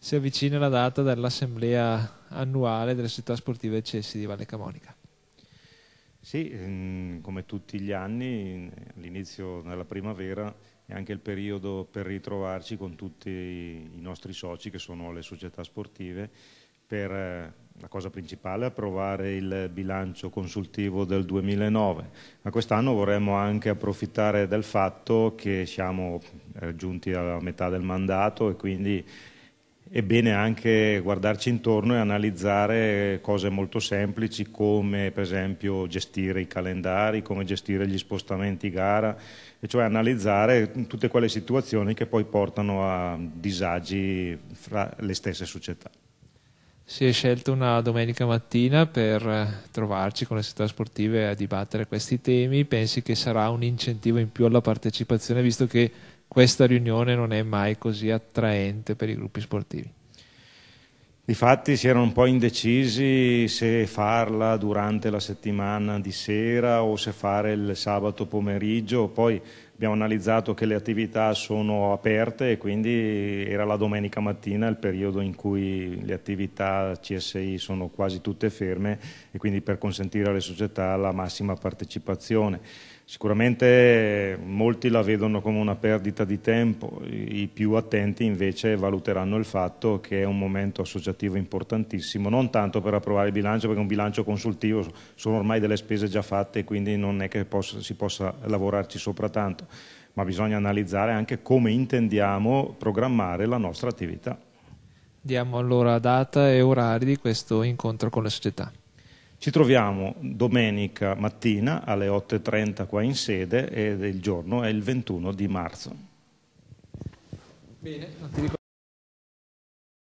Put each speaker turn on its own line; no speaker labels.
si avvicina la data dell'assemblea annuale delle società sportive Cessi di Valle Camonica.
Sì, ehm, come tutti gli anni, all'inizio della primavera è anche il periodo per ritrovarci con tutti i nostri soci che sono le società sportive per eh, la cosa principale approvare il bilancio consultivo del 2009, ma quest'anno vorremmo anche approfittare del fatto che siamo eh, giunti alla metà del mandato e quindi è bene anche guardarci intorno e analizzare cose molto semplici come per esempio gestire i calendari, come gestire gli spostamenti gara, e cioè analizzare tutte quelle situazioni che poi portano a disagi fra le stesse società
si è scelto una domenica mattina per eh, trovarci con le società sportive a dibattere questi temi. Pensi che sarà un incentivo in più alla partecipazione, visto che questa riunione non è mai così
attraente per i gruppi sportivi? Difatti si erano un po' indecisi se farla durante la settimana di sera o se fare il sabato pomeriggio, poi abbiamo analizzato che le attività sono aperte e quindi era la domenica mattina il periodo in cui le attività CSI sono quasi tutte ferme e quindi per consentire alle società la massima partecipazione. Sicuramente molti la vedono come una perdita di tempo, i più attenti invece valuteranno il fatto che è un momento associativo importantissimo, non tanto per approvare il bilancio, perché un bilancio consultivo sono ormai delle spese già fatte e quindi non è che possa, si possa lavorarci sopra tanto ma bisogna analizzare anche come intendiamo programmare la nostra attività.
Diamo allora data e orari di questo incontro con la
società. Ci troviamo domenica mattina alle 8.30 qua in sede e il giorno è il 21 di marzo. Bene, ti ricordo.